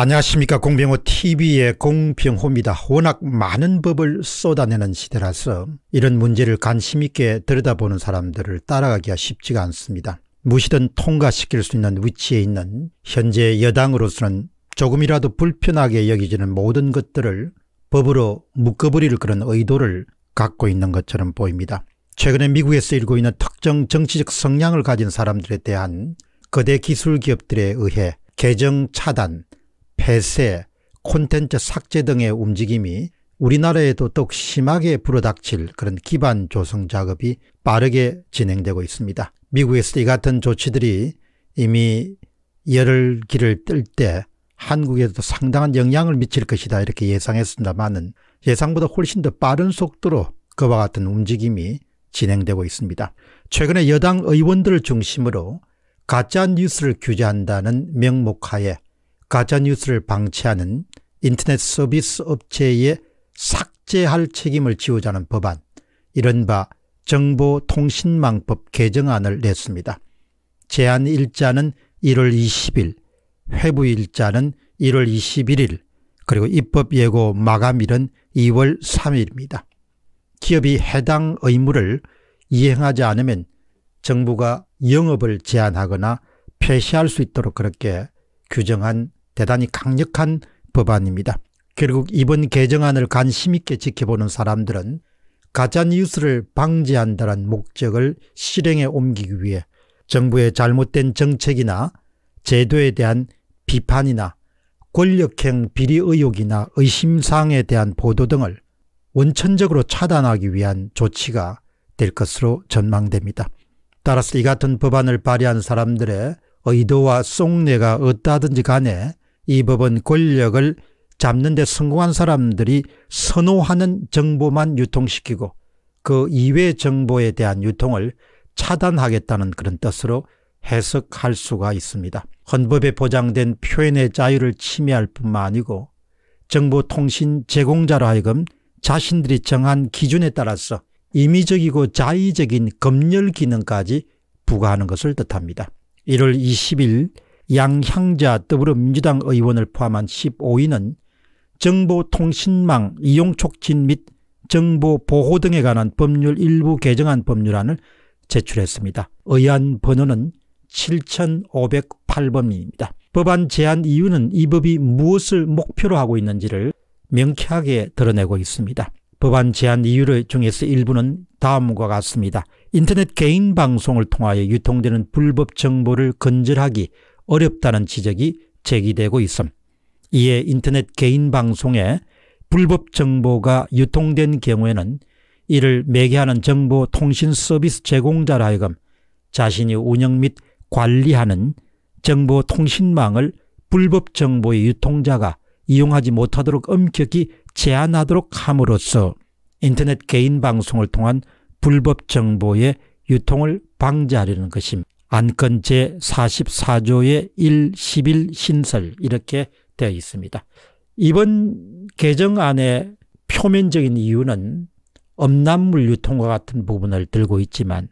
안녕하십니까 공병호 tv의 공병호입니다. 워낙 많은 법을 쏟아내는 시대라서 이런 문제를 관심 있게 들여다보는 사람들을 따라가기가 쉽지가 않습니다. 무시든 통과시킬 수 있는 위치에 있는 현재 여당으로서는 조금이라도 불편하게 여기지는 모든 것들을 법으로 묶어버릴 그런 의도를 갖고 있는 것처럼 보입니다. 최근에 미국에서 일고 있는 특정 정치적 성향을 가진 사람들에 대한 거대 기술 기업들에 의해 개정 차단 폐쇄, 콘텐츠 삭제 등의 움직임이 우리나라에도 더욱 심하게 불어닥칠 그런 기반 조성 작업이 빠르게 진행되고 있습니다. 미국에서 이 같은 조치들이 이미 열흘 길을 뜰 때 한국에도 상당한 영향을 미칠 것이다 이렇게 예상했습니다만은 예상보다 훨씬 더 빠른 속도로 그와 같은 움직임이 진행되고 있습니다. 최근에 여당 의원들을 중심으로 가짜 뉴스를 규제한다는 명목하에 가짜뉴스를 방치하는 인터넷 서비스 업체에 삭제할 책임을 지우자는 법안 이른바 정보통신망법 개정안을 냈습니다. 제안 일자는 1월 20일, 회부 일자는 1월 21일, 그리고 입법 예고 마감일은 2월 3일입니다. 기업이 해당 의무를 이행하지 않으면 정부가 영업을 제한하거나 폐쇄할 수 있도록 그렇게 규정한 대단히 강력한 법안입니다. 결국 이번 개정안을 관심있게 지켜보는 사람들은 가짜뉴스를 방지한다는 목적을 실행에 옮기기 위해 정부의 잘못된 정책이나 제도에 대한 비판이나 권력형 비리 의혹이나 의심사항에 대한 보도 등을 원천적으로 차단하기 위한 조치가 될 것으로 전망됩니다. 따라서 이 같은 법안을 발의한 사람들의 의도와 속내가 어떠하든지 간에 이 법은 권력을 잡는 데 성공한 사람들이 선호하는 정보만 유통시키고 그 이외 정보에 대한 유통을 차단하겠다는 그런 뜻으로 해석할 수가 있습니다. 헌법에 보장된 표현의 자유를 침해할 뿐만 아니고 정보통신 제공자로 하여금 자신들이 정한 기준에 따라서 임의적이고 자의적인 검열 기능까지 부과하는 것을 뜻합니다. 1월 20일 양향자 더불어민주당 의원을 포함한 15인은 정보통신망 이용촉진 및 정보보호 등에 관한 법률 일부 개정안 법률안을 제출했습니다. 의안 번호는 7508번입니다. 법안 제안 이유는 이 법이 무엇을 목표로 하고 있는지를 명쾌하게 드러내고 있습니다. 법안 제안 이유를 중에서 일부는 다음과 같습니다. 인터넷 개인 방송을 통하여 유통되는 불법 정보를 근절하기 어렵다는 지적이 제기되고 있음. 이에 인터넷 개인 방송에 불법 정보가 유통된 경우에는 이를 매개하는 정보 통신 서비스 제공자라 하여금 자신이 운영 및 관리하는 정보 통신망을 불법 정보의 유통자가 이용하지 못하도록 엄격히 제한하도록 함으로써 인터넷 개인 방송을 통한 불법 정보의 유통을 방지하려는 것입니다. 안건 제44조의 1, 11 신설 이렇게 되어 있습니다. 이번 개정안의 표면적인 이유는 엄난물 유통과 같은 부분을 들고 있지만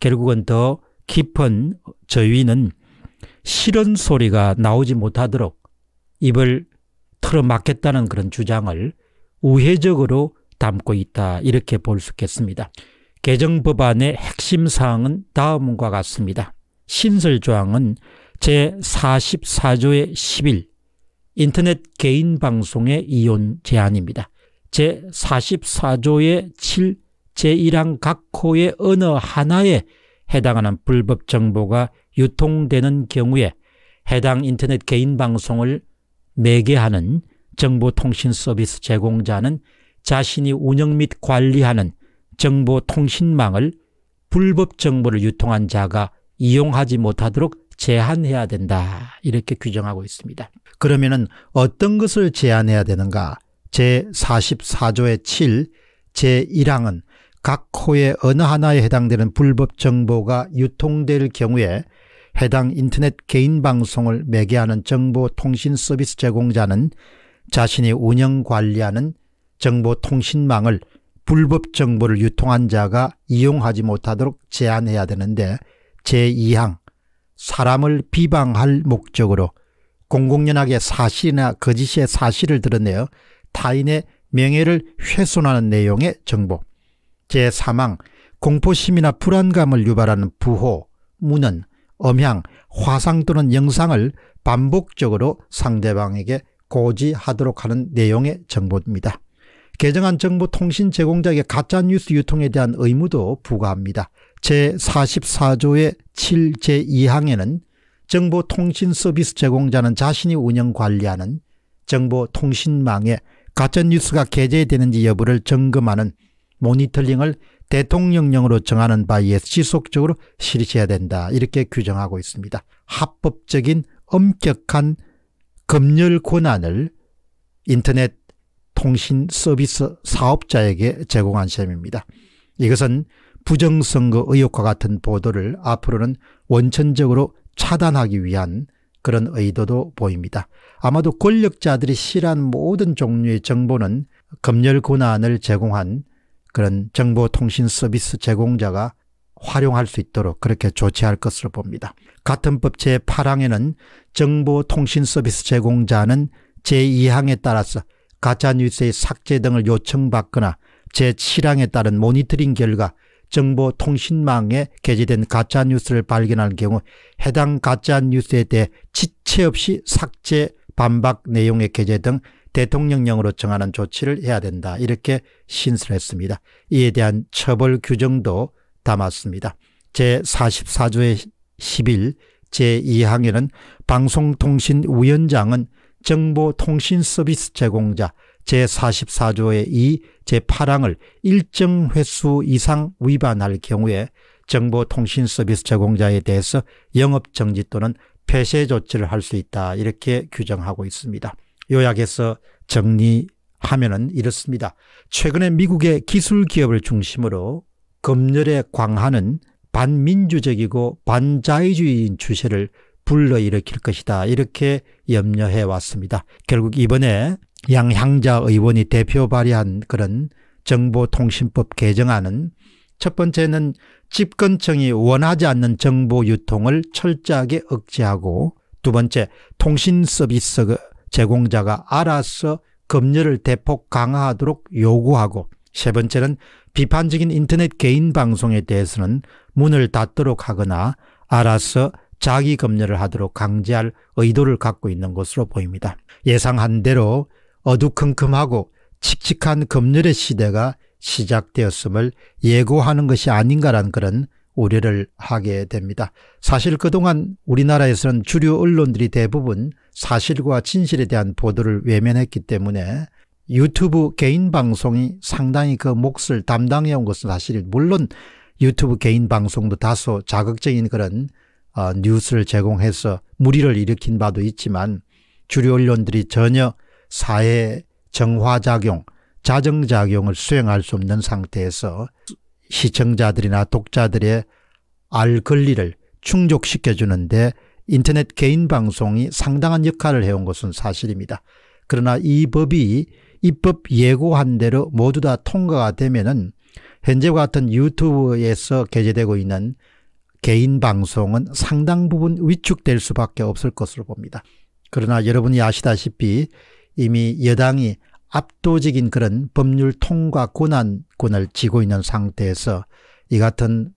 결국은 더 깊은 저위는 실은 소리가 나오지 못하도록 입을 틀어막겠다는 그런 주장을 우회적으로 담고 있다 이렇게 볼 수 있겠습니다. 개정법안의 핵심 사항은 다음과 같습니다. 신설조항은 제44조의 11 인터넷 개인 방송의 이혼 제한입니다. 제44조의 7 제1항 각호의 어느 하나에 해당하는 불법 정보가 유통되는 경우에 해당 인터넷 개인 방송을 매개하는 정보통신 서비스 제공자는 자신이 운영 및 관리하는 정보통신망을 불법 정보를 유통한 자가 이용하지 못하도록 제한해야 된다 이렇게 규정하고 있습니다. 그러면 은 어떤 것을 제한해야 되는가 제44조의 7 제1항은 각 호의 어느 하나에 해당되는 불법 정보가 유통될 경우에 해당 인터넷 개인 방송을 매개하는 정보통신 서비스 제공자는 자신이 운영 관리하는 정보통신망을 불법 정보를 유통한 자가 이용하지 못하도록 제한해야 되는데 제2항 사람을 비방할 목적으로 공공연하게 사실이나 거짓의 사실을 드러내어 타인의 명예를 훼손하는 내용의 정보 제3항 공포심이나 불안감을 유발하는 부호, 문은, 음향, 화상 또는 영상을 반복적으로 상대방에게 고지하도록 하는 내용의 정보입니다. 개정한 정보통신 제공자에게 가짜뉴스 유통에 대한 의무도 부과합니다. 제44조의 7, 제2항에는 정보통신서비스 제공자는 자신이 운영 관리하는 정보통신망에 가짜뉴스가 게재되는지 여부를 점검하는 모니터링을 대통령령으로 정하는 바에 지속적으로 실시해야 된다 이렇게 규정하고 있습니다. 합법적인 엄격한 검열 권한을 인터넷 통신 서비스 사업자에게 제공한 셈입니다. 이것은 부정선거 의혹과 같은 보도를 앞으로는 원천적으로 차단하기 위한 그런 의도도 보입니다. 아마도 권력자들이 실한 모든 종류의 정보는 검열 권한을 제공한 그런 정보통신 서비스 제공자가 활용할 수 있도록 그렇게 조치할 것으로 봅니다. 같은 법 제8항에는 정보통신 서비스 제공자는 제2항에 따라서 가짜뉴스의 삭제 등을 요청받거나 제7항에 따른 모니터링 결과 정보통신망에 게재된 가짜뉴스를 발견할 경우 해당 가짜뉴스에 대해 지체 없이 삭제, 반박 내용의 게재 등 대통령령으로 정하는 조치를 해야 된다. 이렇게 신설했습니다. 이에 대한 처벌 규정도 담았습니다. 제44조의 10일 제2항에는 방송통신위원장은 정보통신서비스 제공자 제44조의 2, 제8항을 일정 횟수 이상 위반할 경우에 정보통신서비스 제공자에 대해서 영업정지 또는 폐쇄 조치를 할 수 있다 이렇게 규정하고 있습니다. 요약해서 정리하면 이렇습니다. 최근에 미국의 기술기업을 중심으로 검열에 광하는 반민주적이고 반자유주의인 주세를 불러일으킬 것이다 이렇게 염려해 왔습니다. 결국 이번에 양향자 의원이 대표 발의한 그런 정보통신법 개정안은 첫 번째는 집권청이 원하지 않는 정보 유통을 철저하게 억제하고 두 번째 통신 서비스 그 제공자가 알아서 검열을 대폭 강화하도록 요구하고 세 번째는 비판적인 인터넷 개인 방송에 대해서는 문을 닫도록 하거나 알아서 자기 검열을 하도록 강제할 의도를 갖고 있는 것으로 보입니다. 예상한 대로 어두컴컴하고 칙칙한 검열의 시대가 시작되었음을 예고하는 것이 아닌가란 그런 우려를 하게 됩니다. 사실 그동안 우리나라에서는 주류 언론들이 대부분 사실과 진실에 대한 보도를 외면했기 때문에 유튜브 개인 방송이 상당히 그 몫을 담당해 온 것은 사실 물론 유튜브 개인 방송도 다소 자극적인 그런 어, 뉴스를 제공해서 무리를 일으킨 바도 있지만 주류 언론들이 전혀 사회 정화작용, 자정작용을 수행할 수 없는 상태에서 시청자들이나 독자들의 알 권리를 충족시켜주는데 인터넷 개인 방송이 상당한 역할을 해온 것은 사실입니다. 그러나 이 법이 입법 예고한 대로 모두 다 통과가 되면은 현재와 같은 유튜브에서 게재되고 있는 개인 방송은 상당 부분 위축될 수밖에 없을 것으로 봅니다. 그러나 여러분이 아시다시피 이미 여당이 압도적인 그런 법률 통과 권한권을 쥐고 있는 상태에서 이 같은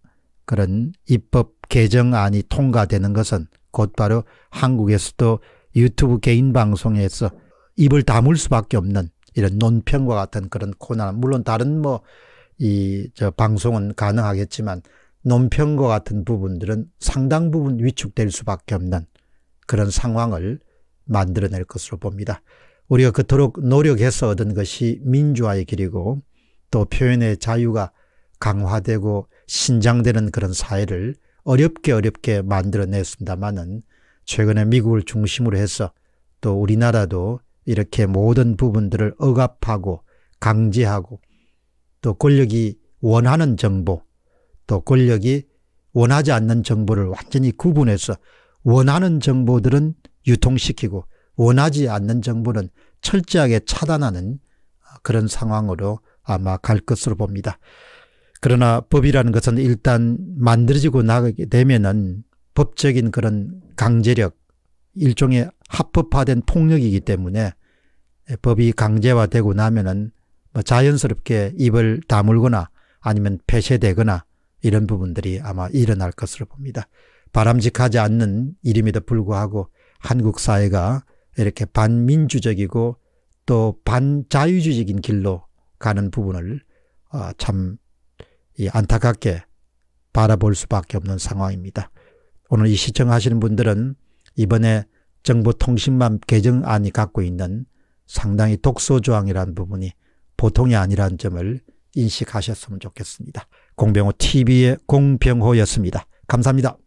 그런 입법 개정안이 통과되는 것은 곧바로 한국에서도 유튜브 개인 방송에서 입을 다물 수밖에 없는 이런 논평과 같은 그런 코난 물론 다른 뭐 이 저 방송은 가능하겠지만 논평과 같은 부분들은 상당 부분 위축될 수밖에 없는 그런 상황을 만들어낼 것으로 봅니다. 우리가 그토록 노력해서 얻은 것이 민주화의 길이고 또 표현의 자유가 강화되고 신장되는 그런 사회를 어렵게 어렵게 만들어냈습니다마는 최근에 미국을 중심으로 해서 또 우리나라도 이렇게 모든 부분들을 억압하고 강제하고 또 권력이 원하는 정보 또 권력이 원하지 않는 정보를 완전히 구분해서 원하는 정보들은 유통시키고 원하지 않는 정부는 철저하게 차단하는 그런 상황으로 아마 갈 것으로 봅니다. 그러나 법이라는 것은 일단 만들어지고 나게 되면은 법적인 그런 강제력, 일종의 합법화된 폭력이기 때문에 법이 강제화되고 나면은 뭐 자연스럽게 입을 다물거나 아니면 폐쇄되거나 이런 부분들이 아마 일어날 것으로 봅니다. 바람직하지 않는 일임에도 불구하고 한국 사회가 이렇게 반민주적이고 또반자유주적인 길로 가는 부분을 어, 참 안타깝게 바라볼 수밖에 없는 상황입니다. 오늘 이 시청하시는 분들은 이번에 정보통신망 개정안이 갖고 있는 상당히 독소조항이라는 부분이 보통이 아니라는 점을 인식하셨으면 좋겠습니다. 공병호 TV의 공병호였습니다. 감사합니다.